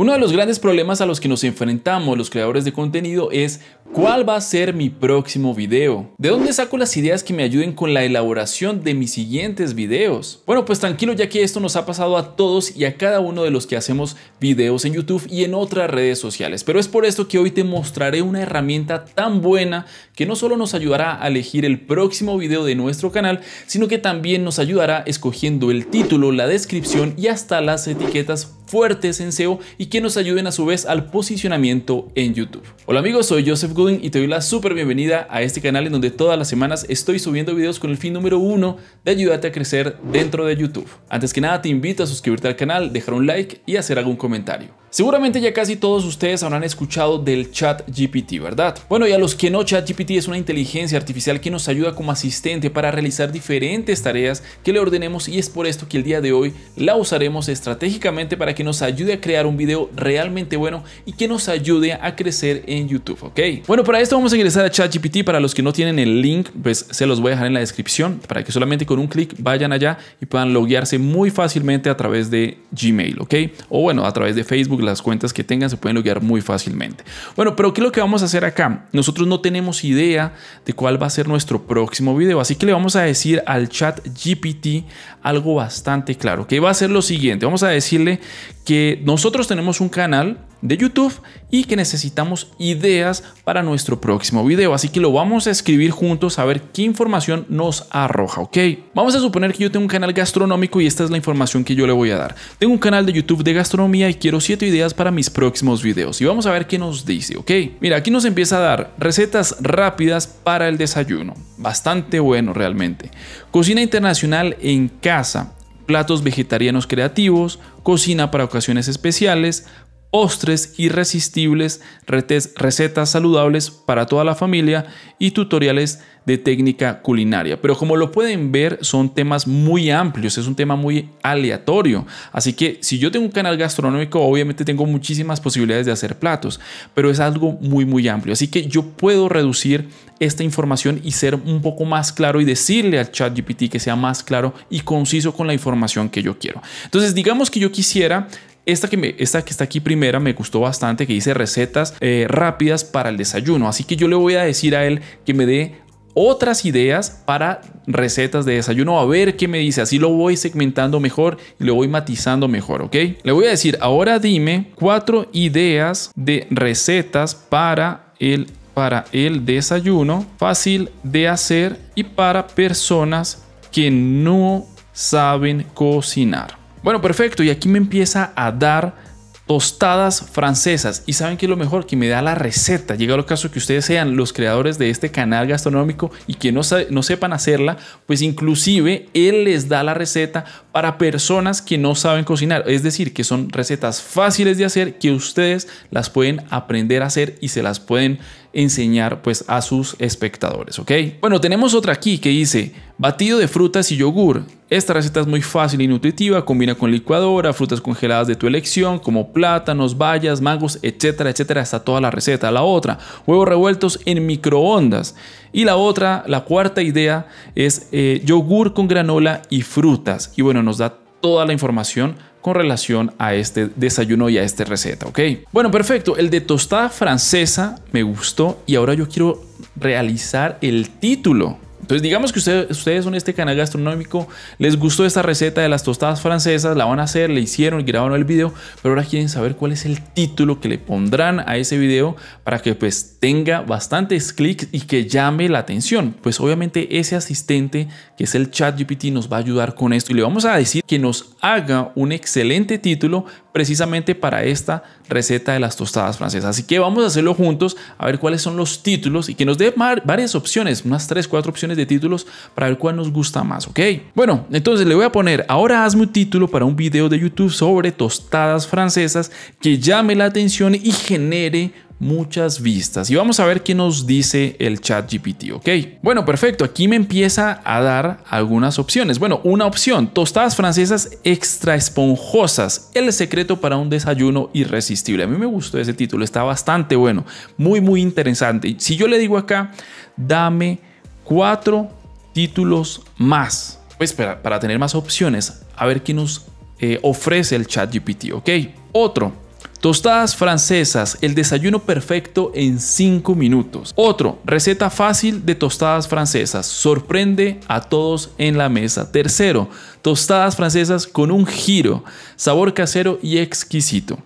Uno de los grandes problemas a los que nos enfrentamos los creadores de contenido es ¿Cuál va a ser mi próximo video? ¿De dónde saco las ideas que me ayuden con la elaboración de mis siguientes videos? Bueno, pues tranquilo ya que esto nos ha pasado a todos y a cada uno de los que hacemos videos en YouTube y en otras redes sociales. Pero es por esto que hoy te mostraré una herramienta tan buena que no solo nos ayudará a elegir el próximo video de nuestro canal, sino que también nos ayudará escogiendo el título, la descripción y hasta las etiquetas fuertes en SEO y que nos ayuden a su vez al posicionamiento en YouTube. Hola amigos, soy Joseph y te doy la super bienvenida a este canal en donde todas las semanas estoy subiendo videos con el fin número uno de ayudarte a crecer dentro de YouTube. Antes que nada te invito a suscribirte al canal, dejar un like y hacer algún comentario. Seguramente ya casi todos ustedes habrán escuchado del chat GPT, ¿verdad? Bueno, y a los que no, Chat GPT es una inteligencia artificial que nos ayuda como asistente para realizar diferentes tareas que le ordenemos y es por esto que el día de hoy la usaremos estratégicamente para que nos ayude a crear un video realmente bueno y que nos ayude a crecer en YouTube, ¿ok? Bueno, para esto vamos a ingresar a chat GPT Para los que no tienen el link, pues se los voy a dejar en la descripción para que solamente con un clic vayan allá y puedan loguearse muy fácilmente a través de Gmail, ¿ok? O bueno, a través de Facebook las cuentas que tengan, se pueden loguear muy fácilmente. Bueno, pero ¿qué es lo que vamos a hacer acá? Nosotros no tenemos idea de cuál va a ser nuestro próximo video, así que le vamos a decir al chat GPT algo bastante claro, que va a ser lo siguiente. Vamos a decirle que nosotros tenemos un canal de YouTube y que necesitamos ideas para nuestro próximo video. Así que lo vamos a escribir juntos a ver qué información nos arroja, ¿ok? Vamos a suponer que yo tengo un canal gastronómico y esta es la información que yo le voy a dar. Tengo un canal de YouTube de gastronomía y quiero 7 ideas para mis próximos videos y vamos a ver qué nos dice, ¿ok? Mira, aquí nos empieza a dar recetas rápidas para el desayuno. Bastante bueno realmente. Cocina internacional en casa platos vegetarianos creativos, cocina para ocasiones especiales, Ostres irresistibles, recetas saludables para toda la familia y tutoriales de técnica culinaria. Pero como lo pueden ver, son temas muy amplios, es un tema muy aleatorio. Así que si yo tengo un canal gastronómico, obviamente tengo muchísimas posibilidades de hacer platos, pero es algo muy, muy amplio. Así que yo puedo reducir esta información y ser un poco más claro y decirle al chat GPT que sea más claro y conciso con la información que yo quiero. Entonces, digamos que yo quisiera esta que, me, esta que está aquí primera me gustó bastante, que dice recetas eh, rápidas para el desayuno. Así que yo le voy a decir a él que me dé otras ideas para recetas de desayuno. A ver qué me dice. Así lo voy segmentando mejor y lo voy matizando mejor, ¿ok? Le voy a decir, ahora dime cuatro ideas de recetas para el para el desayuno fácil de hacer y para personas que no saben cocinar. Bueno, perfecto. Y aquí me empieza a dar tostadas francesas. Y saben que es lo mejor, que me da la receta. Llega el caso que ustedes sean los creadores de este canal gastronómico y que no, no sepan hacerla, pues inclusive él les da la receta para personas que no saben cocinar. Es decir, que son recetas fáciles de hacer que ustedes las pueden aprender a hacer y se las pueden enseñar pues a sus espectadores, ¿ok? Bueno, tenemos otra aquí que dice batido de frutas y yogur. Esta receta es muy fácil y nutritiva, combina con licuadora, frutas congeladas de tu elección como plátanos, bayas, mangos, etcétera, etcétera, está toda la receta. La otra, huevos revueltos en microondas. Y la otra, la cuarta idea es eh, yogur con granola y frutas. Y bueno, nos da toda la información relación a este desayuno y a esta receta, ¿ok? Bueno, perfecto. El de tostada francesa me gustó y ahora yo quiero realizar el título entonces, digamos que ustedes son este canal gastronómico, les gustó esta receta de las tostadas francesas, la van a hacer, le hicieron, grabaron el video, pero ahora quieren saber cuál es el título que le pondrán a ese video para que pues tenga bastantes clics y que llame la atención. Pues obviamente ese asistente que es el chat GPT nos va a ayudar con esto y le vamos a decir que nos haga un excelente título precisamente para esta receta de las tostadas francesas. Así que vamos a hacerlo juntos, a ver cuáles son los títulos y que nos dé varias opciones, unas 3, 4 opciones de títulos para ver cuál nos gusta más, ¿ok? Bueno, entonces le voy a poner, ahora hazme un título para un video de YouTube sobre tostadas francesas que llame la atención y genere muchas vistas. Y vamos a ver qué nos dice el chat GPT, ¿ok? Bueno, perfecto. Aquí me empieza a dar algunas opciones. Bueno, una opción, tostadas francesas extra esponjosas, el secreto para un desayuno irresistible. A mí me gustó ese título, está bastante bueno, muy, muy interesante. Si yo le digo acá, dame cuatro títulos más, pues para, para tener más opciones, a ver qué nos eh, ofrece el chat GPT, ¿ok? Otro, Tostadas francesas, el desayuno perfecto en cinco minutos. Otro, receta fácil de tostadas francesas, sorprende a todos en la mesa. Tercero, tostadas francesas con un giro, sabor casero y exquisito.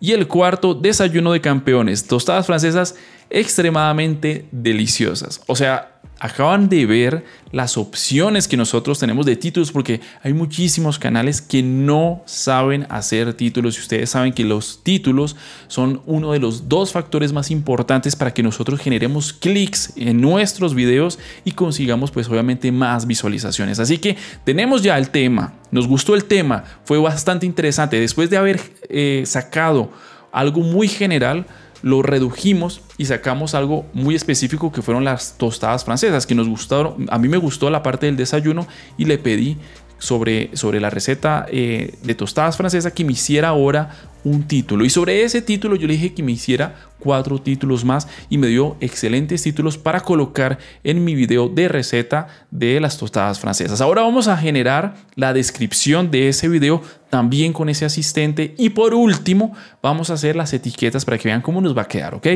Y el cuarto, desayuno de campeones, tostadas francesas extremadamente deliciosas. O sea, acaban de ver las opciones que nosotros tenemos de títulos porque hay muchísimos canales que no saben hacer títulos y ustedes saben que los títulos son uno de los dos factores más importantes para que nosotros generemos clics en nuestros videos y consigamos pues obviamente más visualizaciones. Así que tenemos ya el tema, nos gustó el tema, fue bastante interesante después de haber eh, sacado algo muy general lo redujimos y sacamos algo muy específico que fueron las tostadas francesas, que nos gustaron, a mí me gustó la parte del desayuno y le pedí sobre, sobre la receta eh, de tostadas francesas que me hiciera ahora un título. Y sobre ese título yo le dije que me hiciera cuatro títulos más y me dio excelentes títulos para colocar en mi video de receta de las tostadas francesas. Ahora vamos a generar la descripción de ese video también con ese asistente. Y por último, vamos a hacer las etiquetas para que vean cómo nos va a quedar, ¿ok?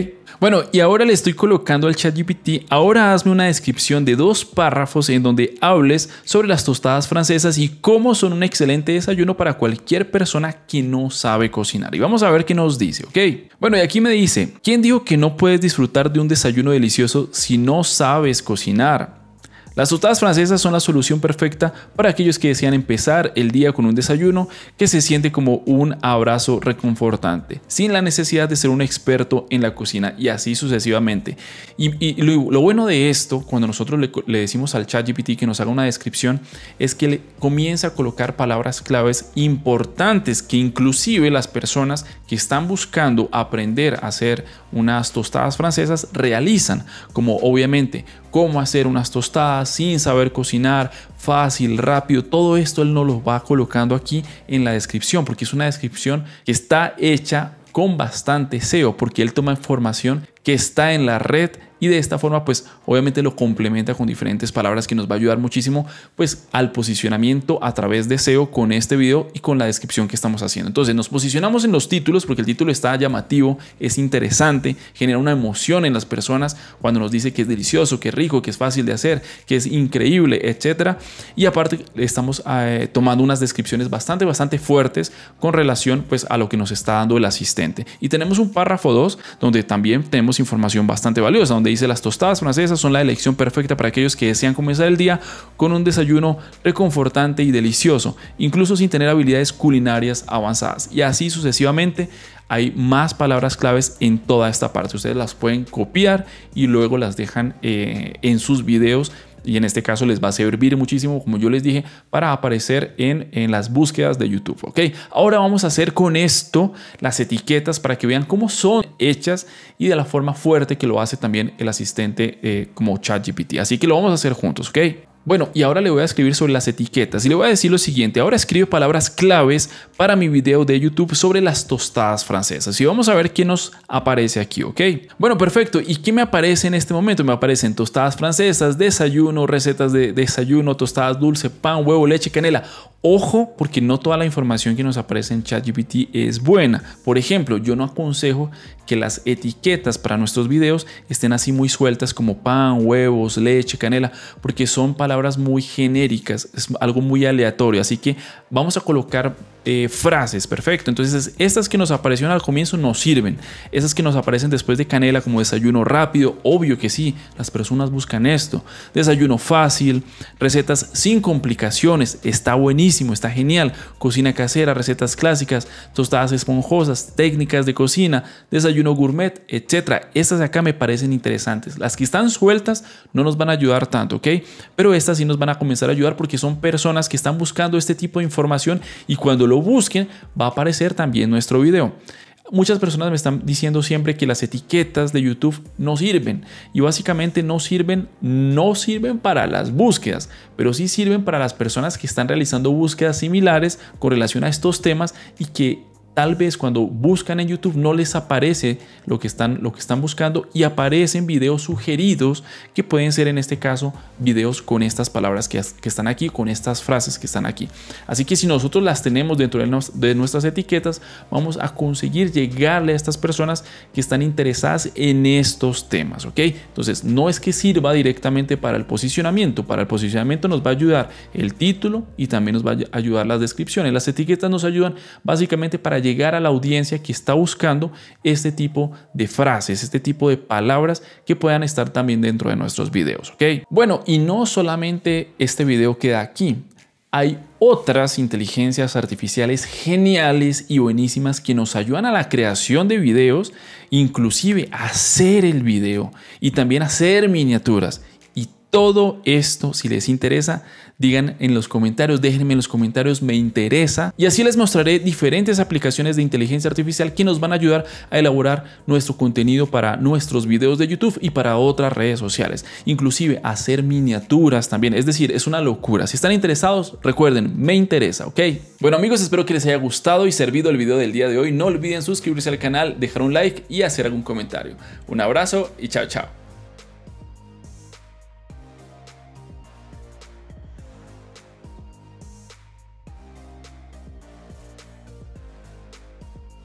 Bueno, y ahora le estoy colocando al chat GPT, ahora hazme una descripción de dos párrafos en donde hables sobre las tostadas francesas y cómo son un excelente desayuno para cualquier persona que no sabe cocinar. Y vamos a ver qué nos dice, ¿ok? Bueno, y aquí me dice, ¿quién dijo que no puedes disfrutar de un desayuno delicioso si no sabes cocinar? Las tostadas francesas son la solución perfecta para aquellos que desean empezar el día con un desayuno que se siente como un abrazo reconfortante, sin la necesidad de ser un experto en la cocina y así sucesivamente. Y, lo, bueno de esto, cuando nosotros le, le decimos al chat GPT que nos haga una descripción, es que le comienza a colocar palabras claves importantes que inclusive las personas que están buscando aprender a hacer unas tostadas francesas realizan, como obviamente cómo hacer unas tostadas, sin saber cocinar, fácil, rápido, todo esto él no lo va colocando aquí en la descripción, porque es una descripción que está hecha con bastante SEO, porque él toma información que está en la red y de esta forma pues obviamente lo complementa con diferentes palabras que nos va a ayudar muchísimo pues al posicionamiento a través de SEO con este video y con la descripción que estamos haciendo. Entonces nos posicionamos en los títulos porque el título está llamativo, es interesante, genera una emoción en las personas cuando nos dice que es delicioso, que es rico, que es fácil de hacer, que es increíble, etcétera. Y aparte estamos eh, tomando unas descripciones bastante bastante fuertes con relación pues a lo que nos está dando el asistente. Y tenemos un párrafo 2 donde también tenemos información bastante valiosa, donde dice las tostadas francesas son la elección perfecta para aquellos que desean comenzar el día con un desayuno reconfortante y delicioso, incluso sin tener habilidades culinarias avanzadas. Y así sucesivamente hay más palabras claves en toda esta parte. Ustedes las pueden copiar y luego las dejan eh, en sus videos y en este caso les va a servir muchísimo, como yo les dije, para aparecer en, en las búsquedas de YouTube. ¿ok? Ahora vamos a hacer con esto las etiquetas para que vean cómo son hechas y de la forma fuerte que lo hace también el asistente eh, como ChatGPT. Así que lo vamos a hacer juntos, ¿ok? Bueno, y ahora le voy a escribir sobre las etiquetas y le voy a decir lo siguiente, ahora escribo palabras claves para mi video de YouTube sobre las tostadas francesas y vamos a ver qué nos aparece aquí, ¿ok? Bueno, perfecto, ¿y qué me aparece en este momento? Me aparecen tostadas francesas, desayuno, recetas de desayuno, tostadas dulce, pan, huevo, leche, canela, Ojo, porque no toda la información que nos aparece en ChatGPT es buena. Por ejemplo, yo no aconsejo que las etiquetas para nuestros videos estén así muy sueltas como pan, huevos, leche, canela, porque son palabras muy genéricas, es algo muy aleatorio. Así que vamos a colocar eh, frases, perfecto. Entonces, estas que nos aparecieron al comienzo nos sirven. Esas que nos aparecen después de canela como desayuno rápido, obvio que sí, las personas buscan esto. Desayuno fácil, recetas sin complicaciones, está buenísimo, está genial. Cocina casera, recetas clásicas, tostadas esponjosas, técnicas de cocina, desayuno gourmet, etcétera Estas de acá me parecen interesantes. Las que están sueltas no nos van a ayudar tanto, ¿ok? Pero estas sí nos van a comenzar a ayudar porque son personas que están buscando este tipo de información y cuando lo busquen va a aparecer también nuestro video. Muchas personas me están diciendo siempre que las etiquetas de YouTube no sirven y básicamente no sirven, no sirven para las búsquedas, pero sí sirven para las personas que están realizando búsquedas similares con relación a estos temas y que Tal vez cuando buscan en YouTube no les aparece lo que están, lo que están buscando y aparecen videos sugeridos que pueden ser en este caso videos con estas palabras que, están aquí, con estas frases que están aquí. Así que si nosotros las tenemos dentro de, nuestras etiquetas, vamos a conseguir llegarle a estas personas que están interesadas en estos temas, ¿ok? Entonces no es que sirva directamente para el posicionamiento, para el posicionamiento nos va a ayudar el título y también nos va a ayudar las descripciones. Las etiquetas nos ayudan básicamente para llegar a la audiencia que está buscando este tipo de frases, este tipo de palabras que puedan estar también dentro de nuestros videos, ¿ok? Bueno, y no solamente este video queda aquí. Hay otras inteligencias artificiales geniales y buenísimas que nos ayudan a la creación de videos, inclusive a hacer el video y también hacer miniaturas todo esto, si les interesa, digan en los comentarios, déjenme en los comentarios, me interesa. Y así les mostraré diferentes aplicaciones de inteligencia artificial que nos van a ayudar a elaborar nuestro contenido para nuestros videos de YouTube y para otras redes sociales. Inclusive hacer miniaturas también, es decir, es una locura. Si están interesados, recuerden, me interesa, ¿ok? Bueno amigos, espero que les haya gustado y servido el video del día de hoy. No olviden suscribirse al canal, dejar un like y hacer algún comentario. Un abrazo y chao chao.